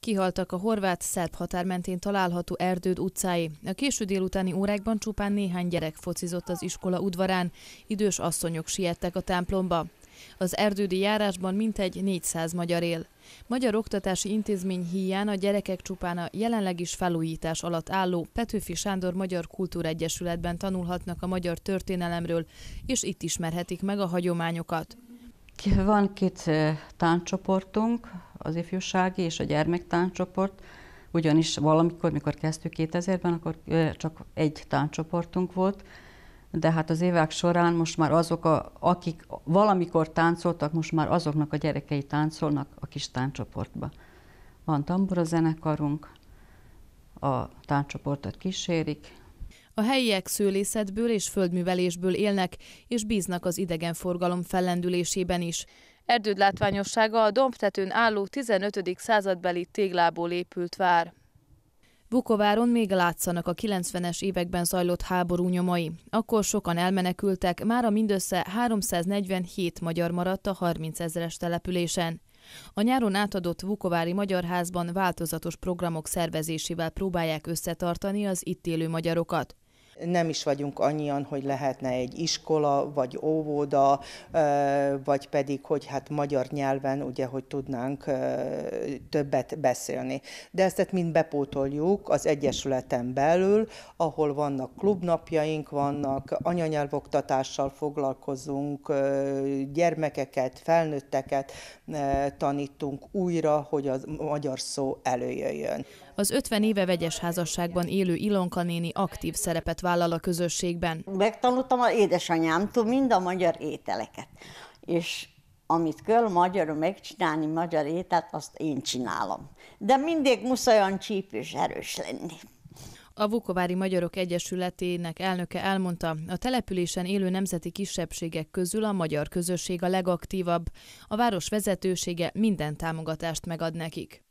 Kihaltak a horvát-szerb határ mentén található erdőd utcái. A késő délutáni órákban csupán néhány gyerek focizott az iskola udvarán, idős asszonyok siettek a templomba. Az erdődi járásban mintegy 400 magyar él. Magyar Oktatási Intézmény híján a gyerekek csupán a jelenleg is felújítás alatt álló Petőfi Sándor Magyar Kultúregyesületben tanulhatnak a magyar történelemről, és itt ismerhetik meg a hagyományokat. Van két tánccsoportunk, az ifjúsági és a gyermektáncsoport, ugyanis valamikor, mikor kezdtük 2000-ben, akkor csak egy tánccsoportunk volt, de hát az évek során most már azok, a, akik valamikor táncoltak, most már azoknak a gyerekei táncolnak a kis tánccsoportba. Van tambura zenekarunk, a tánccsoportot kísérik, a helyiek szőlészetből és földművelésből élnek, és bíznak az idegenforgalom fellendülésében is. Erdőd látványossága a dombtetőn álló 15. századbeli téglából épült vár. Bukováron még látszanak a 90-es években zajlott háború nyomai. Akkor sokan elmenekültek, már a mindössze 347 magyar maradt a 30 ezeres településen. A nyáron átadott Vukovári Magyarházban változatos programok szervezésével próbálják összetartani az itt élő magyarokat nem is vagyunk annyian, hogy lehetne egy iskola, vagy óvoda, vagy pedig, hogy hát magyar nyelven, ugye, hogy tudnánk többet beszélni. De ezt mind bepótoljuk az Egyesületen belül, ahol vannak klubnapjaink, vannak anyanyelvoktatással foglalkozunk, gyermekeket, felnőtteket tanítunk újra, hogy a magyar szó előjöjjön. Az 50 éve vegyes házasságban élő Ilonka néni aktív szerepet vált vállal a közösségben. Megtanultam az édesanyámtól mind a magyar ételeket, és amit kell magyarul megcsinálni, magyar ételt, azt én csinálom. De mindig muszáj olyan csípős erős lenni. A Vukovári Magyarok Egyesületének elnöke elmondta, a településen élő nemzeti kisebbségek közül a magyar közösség a legaktívabb. A város vezetősége minden támogatást megad nekik.